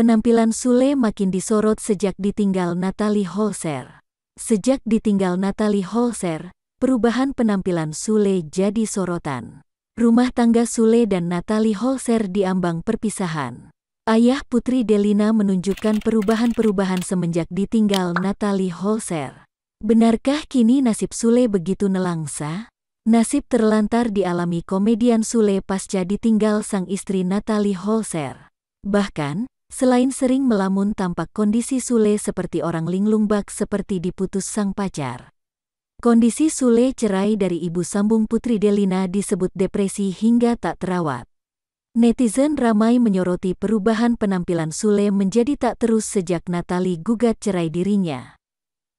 Penampilan Sule makin disorot sejak ditinggal Natalie Holzer. Sejak ditinggal Natalie Holzer, perubahan penampilan Sule jadi sorotan. Rumah tangga Sule dan Natalie Holzer diambang perpisahan. Ayah Putri Delina menunjukkan perubahan-perubahan semenjak ditinggal Natalie Holzer. Benarkah kini nasib Sule begitu nelangsa? Nasib terlantar dialami komedian Sule pasca ditinggal sang istri Natalie Holzer. Bahkan, Selain sering melamun tampak kondisi Sule seperti orang linglung bak seperti diputus sang pacar. Kondisi Sule cerai dari ibu sambung Putri Delina disebut depresi hingga tak terawat. Netizen ramai menyoroti perubahan penampilan Sule menjadi tak terus sejak Natali gugat cerai dirinya.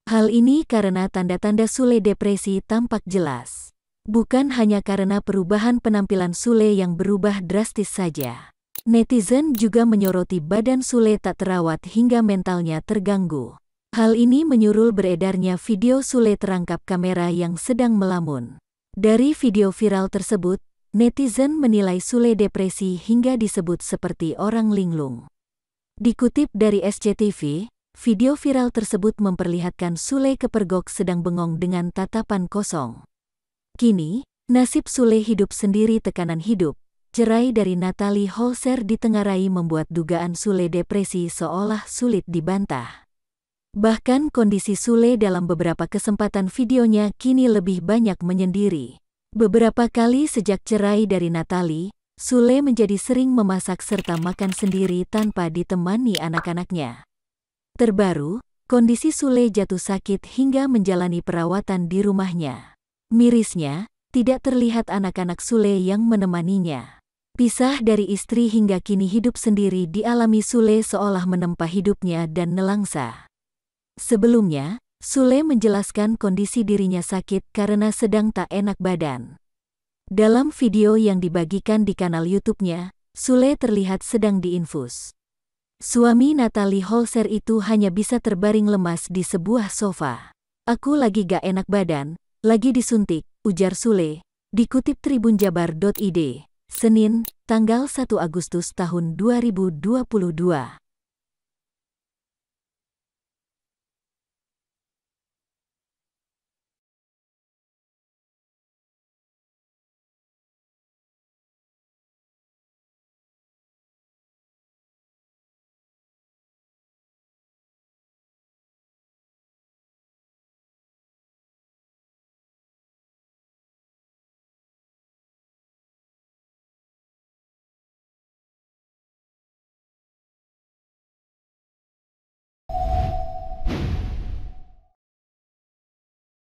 Hal ini karena tanda-tanda Sule depresi tampak jelas. Bukan hanya karena perubahan penampilan Sule yang berubah drastis saja. Netizen juga menyoroti badan Sule tak terawat hingga mentalnya terganggu. Hal ini menyurul beredarnya video Sule terangkap kamera yang sedang melamun. Dari video viral tersebut, netizen menilai Sule depresi hingga disebut seperti orang linglung. Dikutip dari SCTV, video viral tersebut memperlihatkan Sule kepergok sedang bengong dengan tatapan kosong. Kini, nasib Sule hidup sendiri tekanan hidup, Cerai dari Natalie Holzer ditengarai membuat dugaan Sule depresi seolah sulit dibantah. Bahkan kondisi Sule dalam beberapa kesempatan videonya kini lebih banyak menyendiri. Beberapa kali sejak cerai dari Natalie, Sule menjadi sering memasak serta makan sendiri tanpa ditemani anak-anaknya. Terbaru, kondisi Sule jatuh sakit hingga menjalani perawatan di rumahnya. Mirisnya, tidak terlihat anak-anak Sule yang menemaninya. Pisah dari istri hingga kini hidup sendiri dialami Sule seolah menempa hidupnya dan nelangsa. Sebelumnya, Sule menjelaskan kondisi dirinya sakit karena sedang tak enak badan. Dalam video yang dibagikan di kanal YouTube-nya, Sule terlihat sedang diinfus. Suami Natalie Holser itu hanya bisa terbaring lemas di sebuah sofa. Aku lagi gak enak badan, lagi disuntik, ujar Sule, dikutip tribunjabar.id. Senin, tanggal 1 Agustus tahun 2022.